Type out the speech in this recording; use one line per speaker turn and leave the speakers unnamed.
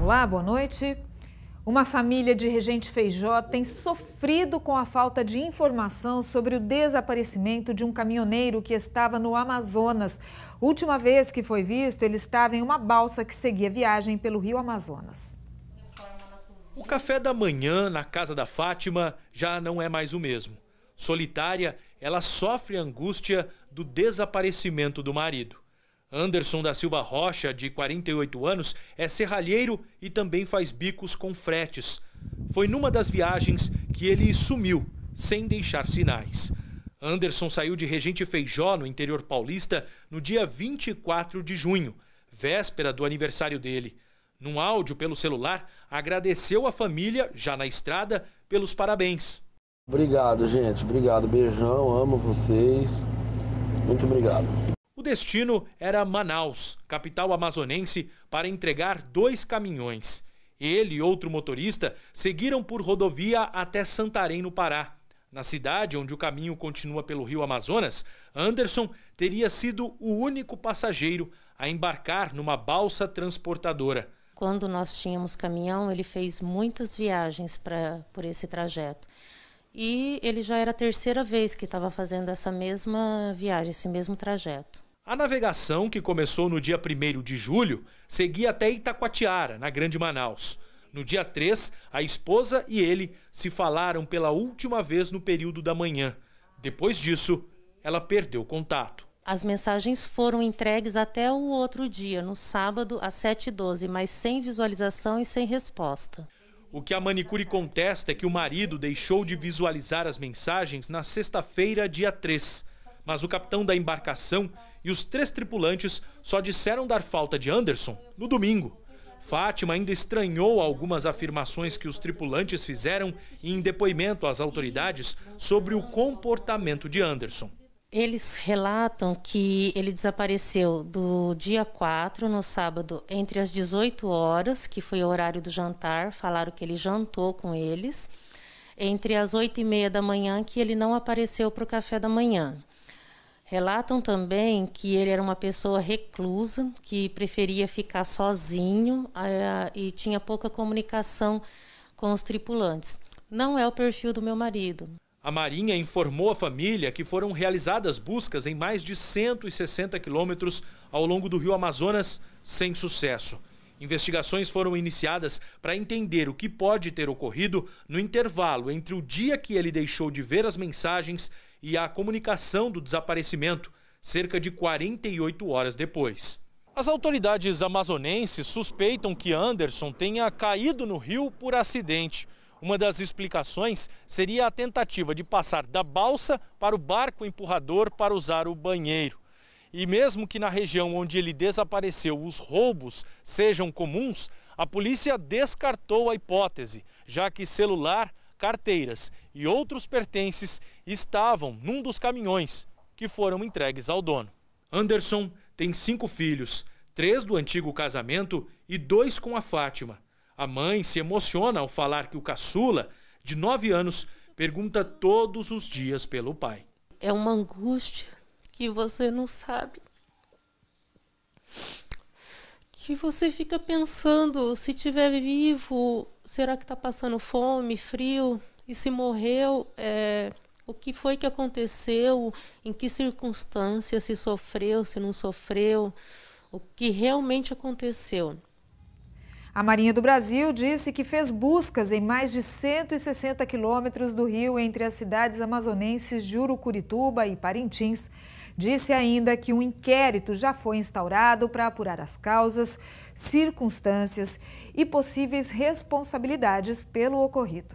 Olá, boa noite. Uma família de Regente Feijó tem sofrido com a falta de informação sobre o desaparecimento de um caminhoneiro que estava no Amazonas. Última vez que foi visto, ele estava em uma balsa que seguia viagem pelo rio Amazonas.
O café da manhã na casa da Fátima já não é mais o mesmo. Solitária, ela sofre a angústia do desaparecimento do marido. Anderson da Silva Rocha, de 48 anos, é serralheiro e também faz bicos com fretes. Foi numa das viagens que ele sumiu, sem deixar sinais. Anderson saiu de Regente Feijó, no interior paulista, no dia 24 de junho, véspera do aniversário dele. Num áudio pelo celular, agradeceu a família, já na estrada, pelos parabéns. Obrigado, gente. Obrigado. Beijão. Amo vocês. Muito obrigado destino era Manaus, capital amazonense, para entregar dois caminhões. Ele e outro motorista seguiram por rodovia até Santarém, no Pará. Na cidade, onde o caminho continua pelo rio Amazonas, Anderson teria sido o único passageiro a embarcar numa balsa transportadora.
Quando nós tínhamos caminhão, ele fez muitas viagens pra, por esse trajeto. E ele já era a terceira vez que estava fazendo essa mesma viagem, esse mesmo
trajeto. A navegação, que começou no dia 1 de julho, seguia até Itacoatiara, na Grande Manaus. No dia 3, a esposa e ele se falaram pela última vez no período da manhã. Depois disso, ela perdeu contato. As
mensagens foram entregues até o outro dia, no sábado, às 7h12, mas sem visualização e sem resposta.
O que a manicure contesta é que o marido deixou de visualizar as mensagens na sexta-feira, dia 3. Mas o capitão da embarcação e os três tripulantes só disseram dar falta de Anderson no domingo. Fátima ainda estranhou algumas afirmações que os tripulantes fizeram em depoimento às autoridades sobre o comportamento de Anderson.
Eles relatam que ele desapareceu do dia 4, no sábado, entre as 18 horas, que foi o horário do jantar, falaram que ele jantou com eles, entre as 8 e meia da manhã, que ele não apareceu para o café da manhã. Relatam também que ele era uma pessoa reclusa, que preferia ficar sozinho eh, e tinha pouca comunicação com os tripulantes. Não é o perfil do meu marido.
A Marinha informou a família que foram realizadas buscas em mais de 160 quilômetros ao longo do rio Amazonas, sem sucesso. Investigações foram iniciadas para entender o que pode ter ocorrido no intervalo entre o dia que ele deixou de ver as mensagens e a comunicação do desaparecimento, cerca de 48 horas depois. As autoridades amazonenses suspeitam que Anderson tenha caído no rio por acidente. Uma das explicações seria a tentativa de passar da balsa para o barco empurrador para usar o banheiro. E mesmo que na região onde ele desapareceu os roubos sejam comuns, a polícia descartou a hipótese, já que celular carteiras e outros pertences estavam num dos caminhões que foram entregues ao dono. Anderson tem cinco filhos, três do antigo casamento e dois com a Fátima. A mãe se emociona ao falar que o caçula, de nove anos, pergunta todos os dias pelo pai.
É uma angústia que você não sabe que você fica pensando, se tiver vivo, será que está passando fome, frio? E se morreu, é, o que foi que aconteceu? Em que circunstância se sofreu, se não sofreu? O que realmente aconteceu?
A Marinha do Brasil disse que fez buscas em mais de 160 quilômetros do rio entre as cidades amazonenses de Urucurituba e Parintins. Disse ainda que um inquérito já foi instaurado para apurar as causas, circunstâncias e possíveis responsabilidades pelo ocorrido.